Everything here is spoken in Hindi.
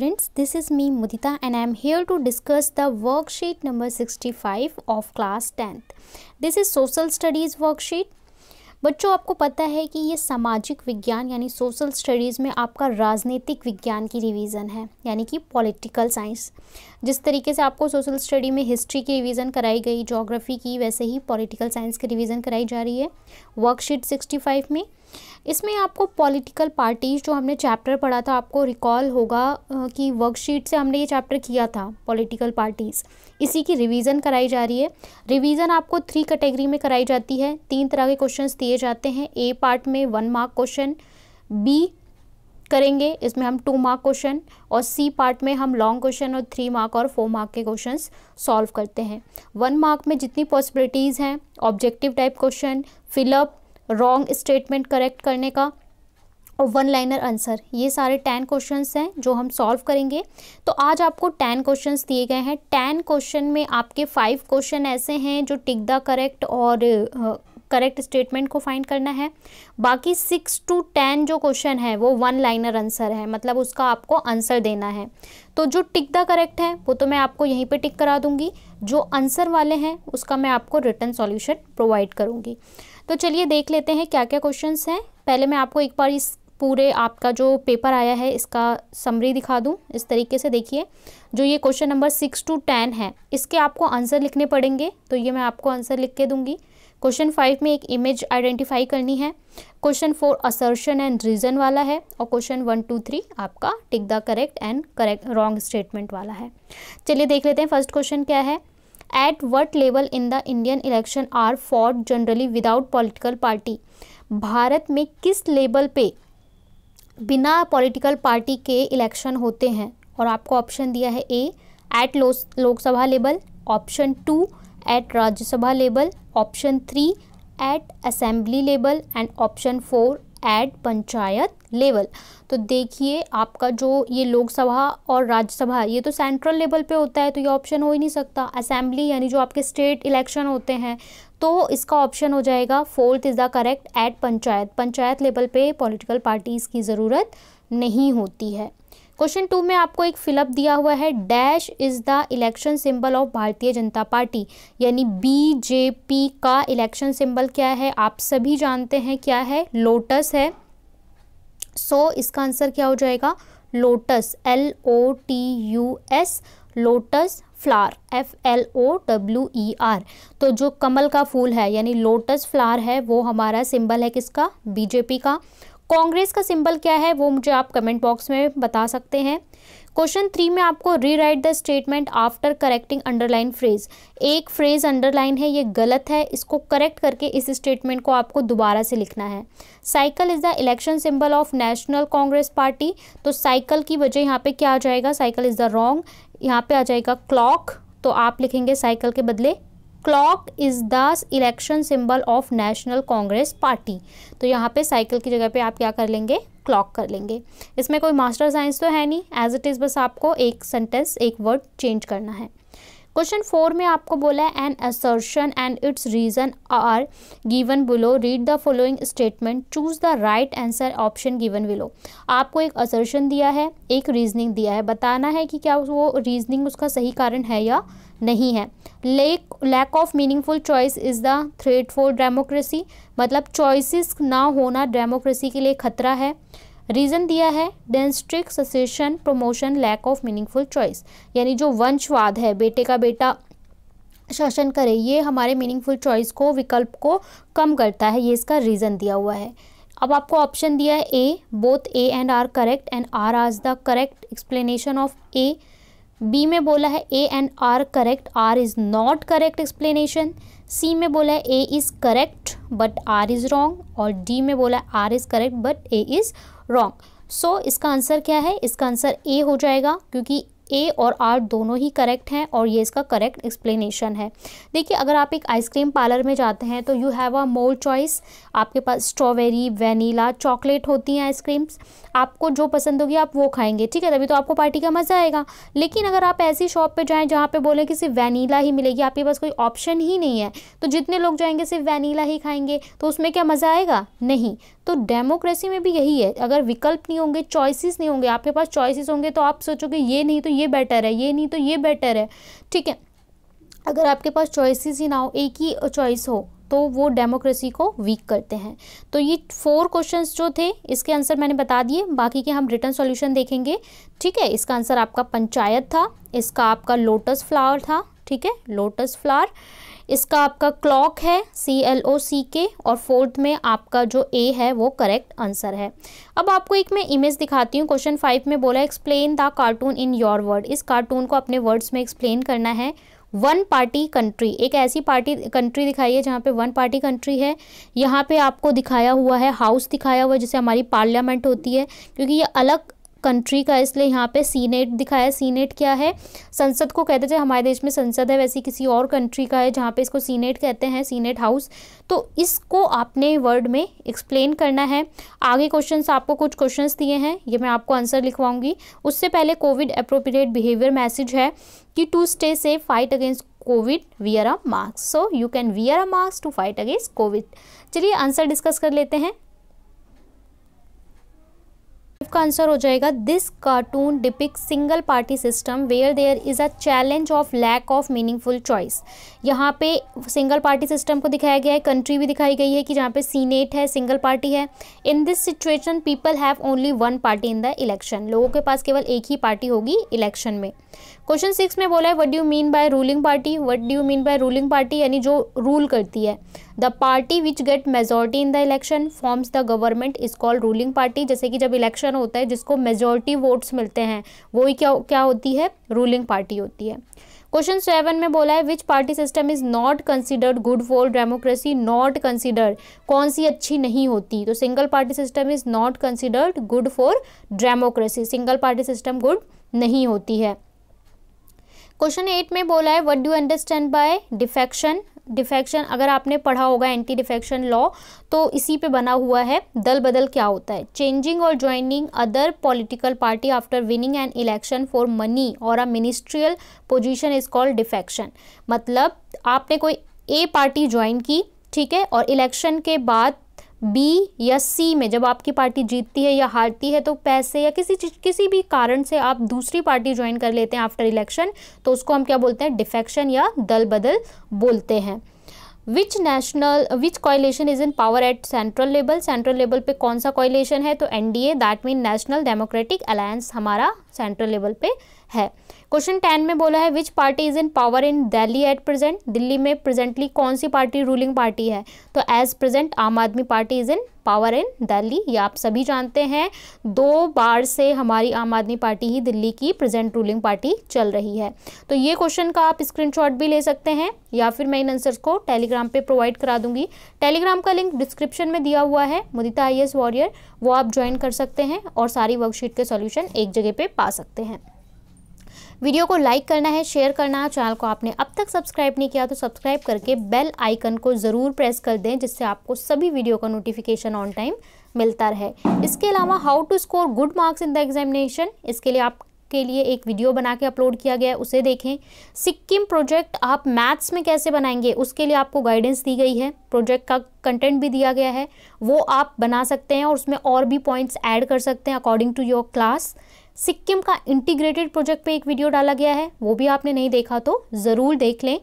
Friends, this is me Mudita and I am here to discuss the worksheet number 65 of class 10th. This is social studies worksheet. बच्चों आपको पता है कि ये सामाजिक विज्ञान यानी सोशल स्टडीज़ में आपका राजनीतिक विज्ञान की रिवीजन है यानी कि पॉलिटिकल साइंस जिस तरीके से आपको सोशल स्टडी में हिस्ट्री की रिवीजन कराई गई ज्योग्राफी की वैसे ही पॉलिटिकल साइंस की रिवीजन कराई जा रही है वर्कशीट 65 में इसमें आपको पॉलिटिकल पार्टीज़ जो हमने चैप्टर पढ़ा था आपको रिकॉल होगा कि वर्कशीट से हमने ये चैप्टर किया था पॉलिटिकल पार्टीज़ इसी की रिवीजन कराई जा रही है रिवीजन आपको थ्री कैटेगरी में कराई जाती है तीन तरह के क्वेश्चन दिए जाते हैं ए पार्ट में वन मार्क क्वेश्चन बी करेंगे इसमें हम टू मार्क क्वेश्चन और सी पार्ट में हम लॉन्ग क्वेश्चन और थ्री मार्क और फोर मार्क के क्वेश्चन सॉल्व करते हैं वन मार्क में जितनी पॉसिबिलिटीज़ हैं objective type question fill up wrong statement correct करने का और वन लाइनर आंसर ये सारे टेन क्वेश्चन हैं जो हम सॉल्व करेंगे तो आज आपको टेन क्वेश्चन दिए गए हैं टेन क्वेश्चन में आपके फाइव क्वेश्चन ऐसे हैं जो टिक द करेक्ट और करेक्ट स्टेटमेंट को फाइंड करना है बाकी सिक्स टू टेन जो क्वेश्चन है वो वन लाइनर आंसर है मतलब उसका आपको आंसर देना है तो जो टिक द करेक्ट है वो तो मैं आपको यहीं पे टिक करा दूंगी जो आंसर वाले हैं उसका मैं आपको रिटर्न सॉल्यूशन प्रोवाइड करूँगी तो चलिए देख लेते हैं क्या क्या क्वेश्चन हैं पहले मैं आपको एक बार इस पूरे आपका जो पेपर आया है इसका समरी दिखा दूँ इस तरीके से देखिए जो ये question number six to ten है इसके आपको आंसर लिखने पड़ेंगे तो ये मैं आपको आंसर लिख के दूंगी क्वेश्चन फाइव में एक इमेज आइडेंटिफाई करनी है question four assertion and reason वाला है और क्वेश्चन वन टू थ्री आपका tick the correct and correct wrong statement वाला है चलिए देख लेते हैं फर्स्ट क्वेश्चन क्या है at what level in the Indian election are for generally without political party Bharat में किस लेवल पे बिना पॉलिटिकल पार्टी के इलेक्शन होते हैं और आपको ऑप्शन दिया है A at Lok Sabha level option two at Rajya Sabha level option three at assembly level and option four at panchayat level तो देखिए आपका जो ये लोकसभा और राज्यसभा ये तो सेंट्रल लेवल पे होता है तो ये ऑप्शन हो ही नहीं सकता असेंबली यानी जो आपके स्टेट इलेक्शन होते हैं तो इसका ऑप्शन हो जाएगा fourth is the correct at panchayat panchayat level पे पॉलिटिकल पार्टीज़ की ज़रूरत नहीं होती है क्वेश्चन टू में आपको एक फिलअप दिया हुआ है dash is the election symbol of Bharatiya Janata party यानी बीजेपी का इलेक्शन सिंबल क्या है आप सभी जानते हैं क्या है लोटस है सो so, इसका आंसर क्या हो जाएगा lotus L O T U S lotus flower F L O W E R तो जो कमल का फूल है यानी लोटस फ्लार है वो हमारा सिंबल है किसका बीजेपी का कांग्रेस का सिंबल क्या है वो मुझे आप कमेंट बॉक्स में बता सकते हैं क्वेश्चन थ्री में आपको rewrite the statement after correcting underline phrase एक फ्रेज अंडरलाइन है ये गलत है इसको करेक्ट करके इस स्टेटमेंट को आपको दोबारा से लिखना है cycle is the election symbol of National Congress party तो साइकिल की वजह यहाँ पे क्या आ जाएगा साइकिल इज़ द रॉन्ग यहाँ पे आ जाएगा क्लॉक तो आप लिखेंगे साइकिल के बदले clock is the election symbol of National Congress party तो यहाँ पे साइकिल की जगह पे आप क्या कर लेंगे क्लॉक कर लेंगे इसमें कोई मास्टर साइंस तो है नहीं एज इट इज़ बस आपको एक सेंटेंस एक वर्ड चेंज करना है क्वेश्चन फोर में आपको बोला है an assertion and its reason are given below read the following statement choose the right answer option given below आपको एक असर्शन दिया है एक रीजनिंग दिया है बताना है कि क्या वो रीजनिंग उसका सही कारण है या नहीं है lack lack of meaningful choice is the threat for democracy मतलब चॉइसिस ना होना डेमोक्रेसी के लिए खतरा है रीज़न दिया है dynastic succession promotion lack of meaningful choice यानी जो वंशवाद है बेटे का बेटा शासन करे ये हमारे मीनिंगफुल चॉइस को विकल्प को कम करता है ये इसका रीज़न दिया हुआ है अब आपको ऑप्शन दिया है A both A and R correct and R is the correct explanation of A B में बोला है A and R correct R is not correct explanation C में बोला है A is correct but R is wrong और डी में बोला है R is correct but A is wrong so इसका आंसर क्या है इसका आंसर ए हो जाएगा क्योंकि ए और आर दोनों ही करेक्ट हैं और ये इसका करेक्ट एक्सप्लेनेशन है देखिए अगर आप एक आइसक्रीम पार्लर में जाते हैं तो you have a more choice आपके पास स्ट्रॉबेरी वेनीला चॉकलेट होती हैं आइसक्रीम्स आपको जो पसंद होगी आप वो खाएंगे ठीक है तभी तो आपको पार्टी का मज़ा आएगा लेकिन अगर आप ऐसी शॉप पर जाएँ जहाँ पर बोलें कि सिर्फ वनीला ही मिलेगी आपके पास कोई ऑप्शन ही नहीं है तो जितने लोग जाएंगे सिर्फ वनीला ही खाएंगे तो उसमें क्या मज़ा आएगा नहीं तो डेमोक्रेसी में भी यही है अगर विकल्प नहीं होंगे चॉइसेस नहीं होंगे आपके पास चॉइसेस होंगे तो आप सोचोगे ये नहीं तो ये ये बेटर है ये नहीं तो ये बेटर है ठीक है अगर आपके पास चॉइसेस ही ना हो एक ही चॉइस हो तो वो डेमोक्रेसी को वीक करते हैं तो ये फोर क्वेश्चन जो थे इसके आंसर मैंने बता दिए बाकी के हम रिटर्न सॉल्यूशन देखेंगे ठीक है इसका आंसर आपका पंचायत था इसका आपका लोटस फ्लावर था ठीक है लोटस फ्लावर इसका आपका क्लॉक है सी एल ओ सी के और फोर्थ में आपका जो ए है वो करेक्ट आंसर है अब आपको एक मैं इमेज दिखाती हूँ क्वेश्चन फाइव में बोला explain the cartoon in your word इस कार्टून को अपने वर्ड्स में एक्सप्लेन करना है वन पार्टी कंट्री एक ऐसी पार्टी कंट्री दिखाई है जहाँ पे वन पार्टी कंट्री है यहाँ पे आपको दिखाया हुआ है हाउस दिखाया हुआ है जिसे हमारी पार्लियामेंट होती है क्योंकि ये अलग कंट्री का इसलिए यहाँ पे सीनेट दिखाया सीनेट क्या है संसद को कहते थे हमारे देश में संसद है वैसे किसी और कंट्री का है जहाँ पे इसको सीनेट कहते हैं सीनेट हाउस तो इसको आपने वर्ड में एक्सप्लेन करना है आगे क्वेश्चंस आपको कुछ क्वेश्चंस दिए हैं ये मैं आपको आंसर लिखवाऊंगी उससे पहले कोविड अप्रोप्रिएट बिहेवियर मैसेज है कि to stay safe fight against Covid wear a mask so you can wear a mask to fight against Covid चलिए आंसर डिस्कस कर लेते हैं का आंसर हो जाएगा this cartoon depict single party system where there is a challenge of lack of meaningful choice यहाँ पे सिंगल पार्टी सिस्टम को दिखाया गया है कंट्री भी दिखाई गई है कि जहाँ पे सीनेट है सिंगल पार्टी है in this situation people have only one party in the election लोगों के पास केवल एक ही पार्टी होगी इलेक्शन में क्वेश्चन सिक्स में बोला है what do mean by ruling party what do mean by ruling party यानी जो रूल करती है the party which get majority in the election forms the government is called ruling party जैसे कि जब इलेक्शन होता है जिसको मेजोरिटी वोट्स मिलते हैं ही क्या क्या होती है रूलिंग पार्टी होती है क्वेश्चन सेवन में बोला है which party system is not considered good for democracy not considered कौन सी अच्छी नहीं होती तो single party system is not considered good for democracy single party system good नहीं होती है क्वेश्चन एट में बोला है what do understand by defection defection अगर आपने पढ़ा होगा एंटी डिफेक्शन लॉ तो इसी पे बना हुआ है दल बदल क्या होता है चेंजिंग और joining other political party after winning an election for money और a ministerial position is called defection मतलब आपने कोई ए पार्टी ज्वाइन की ठीक है और इलेक्शन के बाद बी या सी में जब आपकी पार्टी जीतती है या हारती है तो पैसे या किसी किसी भी कारण से आप दूसरी पार्टी ज्वाइन कर लेते हैं आफ्टर इलेक्शन तो उसको हम क्या बोलते हैं डिफेक्शन या दल बदल बोलते हैं which national which coalition is in power at central level central level पे कौन सा कॉयलेशन है तो NDA that mean national democratic alliance हमारा सेंट्रल लेवल पे है क्वेश्चन टेन में बोला है which party is in power in Delhi at present Delhi में प्रेजेंटली कौन सी पार्टी रूलिंग पार्टी है तो as present Aam Aadmi party is in power in Delhi ये आप सभी जानते हैं दो बार से हमारी आम आदमी पार्टी ही दिल्ली की प्रेजेंट रूलिंग पार्टी चल रही है तो ये क्वेश्चन का आप स्क्रीनशॉट भी ले सकते हैं या फिर मैं इन आंसर्स को टेलीग्राम पे प्रोवाइड करा दूंगी टेलीग्राम का लिंक डिस्क्रिप्शन में दिया हुआ है मुदिता आई वॉरियर वो आप ज्वाइन कर सकते हैं और सारी वर्कशीट के सॉल्यूशन एक जगह पर पा सकते हैं वीडियो को लाइक करना है शेयर करना है चैनल को आपने अब तक सब्सक्राइब नहीं किया तो सब्सक्राइब करके बेल आइकन को ज़रूर प्रेस कर दें जिससे आपको सभी वीडियो का नोटिफिकेशन ऑन टाइम मिलता रहे इसके अलावा how to score good marks in the examination इसके लिए आप के लिए एक वीडियो बना के अपलोड किया गया है उसे देखें सिक्किम प्रोजेक्ट आप मैथ्स में कैसे बनाएंगे उसके लिए आपको गाइडेंस दी गई है प्रोजेक्ट का कंटेंट भी दिया गया है वो आप बना सकते हैं और उसमें और भी पॉइंट्स ऐड कर सकते हैं according to your class Sikkim का इंटीग्रेटेड प्रोजेक्ट पे एक वीडियो डाला गया है वो भी आपने नहीं देखा तो ज़रूर देख लें